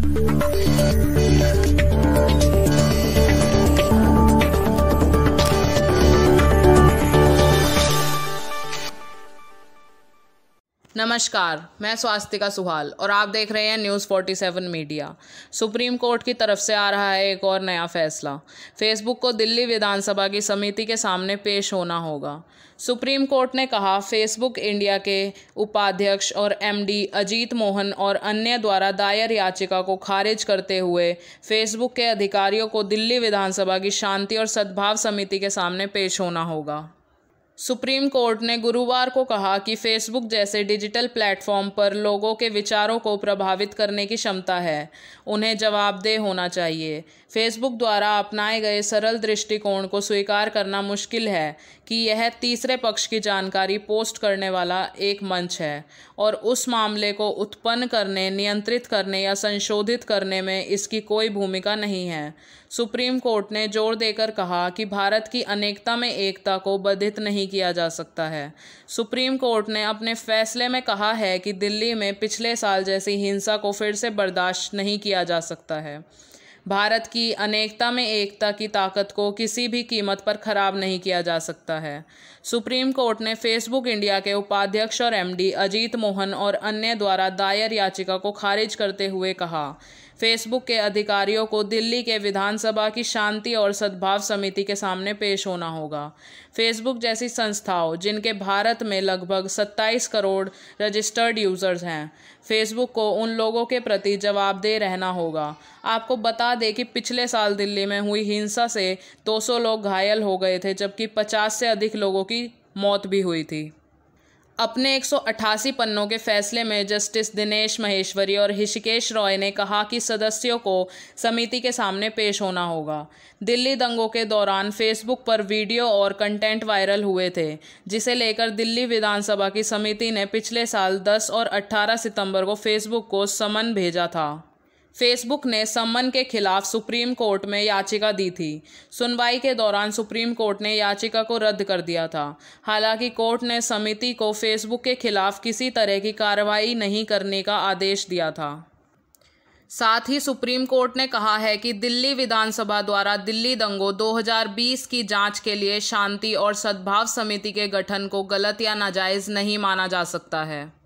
Thank you. नमस्कार मैं स्वास्तिका सुहाल और आप देख रहे हैं news forty seven media supreme court की तरफ से आ रहा है एक और नया फैसला फेसबुक को दिल्ली विधानसभा की समिति के सामने पेश होना होगा सुप्रीम कोर्ट ने कहा फेसबुक इंडिया के उपाध्यक्ष और एमडी अजीत मोहन और अन्य द्वारा दायर याचिका को खारिज करते हुए फेसबुक के अधिकारियों को दिल्ली विधानसभा की शांति और सद्भाव समिति के सामने पेश होना होगा सुप्रीम कोर्ट ने गुरुवार को कहा कि फेसबुक जैसे डिजिटल प्लेटफॉर्म पर लोगों के विचारों को प्रभावित करने की क्षमता है उन्हें जवाबदेह होना चाहिए फेसबुक द्वारा अपनाए गए सरल दृष्टिकोण को स्वीकार करना मुश्किल है कि यह तीसरे पक्ष की जानकारी पोस्ट करने वाला एक मंच है और उस मामले को उत्पन्न करने नियंत्रित करने या संशोधित करने में इसकी कोई भूमिका नहीं है सुप्रीम कोर्ट ने जोर देकर कहा कि भारत की अनेकता में एकता को बाधित नहीं किया जा सकता है सुप्रीम कोर्ट ने अपने फैसले में कहा है कि दिल्ली में पिछले साल जैसी हिंसा को फिर से बर्दाश्त नहीं किया जा सकता है भारत की अनेकता में एकता की ताकत को किसी भी कीमत पर खराब नहीं किया जा सकता है सुप्रीम कोर्ट ने फेसबुक इंडिया के उपाध्यक्ष और एमडी अजीत मोहन और अन्य द्वारा दायर याचिका को खारिज करते हुए कहा फेसबुक के अधिकारियों को दिल्ली के विधानसभा की शांति और सद्भाव समिति के सामने पेश होना होगा फेसबुक जैसी संस्थाओं जिनके भारत में लगभग 27 करोड़ रजिस्टर्ड यूजर्स हैं फेसबुक को उन लोगों के प्रति जवाबदेह रहना होगा आपको बता बता दें कि पिछले साल दिल्ली में हुई हिंसा से 200 लोग घायल हो गए थे जबकि 50 से अधिक लोगों की मौत भी हुई थी अपने 188 पन्नों के फैसले में जस्टिस दिनेश महेश्वरी और ऋषिकेश रॉय ने कहा कि सदस्यों को समिति के सामने पेश होना होगा दिल्ली दंगों के दौरान फेसबुक पर वीडियो और कंटेंट वायरल हुए थे जिसे लेकर दिल्ली विधानसभा की समिति ने पिछले साल 10 और 18 सितंबर को फेसबुक को समन भेजा था फेसबुक ने सम्मन के खिलाफ सुप्रीम कोर्ट में याचिका दी थी सुनवाई के दौरान सुप्रीम कोर्ट ने याचिका को रद्द कर दिया था हालांकि कोर्ट ने समिति को फेसबुक के खिलाफ किसी तरह की कार्रवाई नहीं करने का आदेश दिया था साथ ही सुप्रीम कोर्ट ने कहा है कि दिल्ली विधानसभा द्वारा दिल्ली दंगों 2020 की जांच के लिए शांति और सद्भाव समिति के गठन को गलत या नाजायज नहीं माना जा सकता है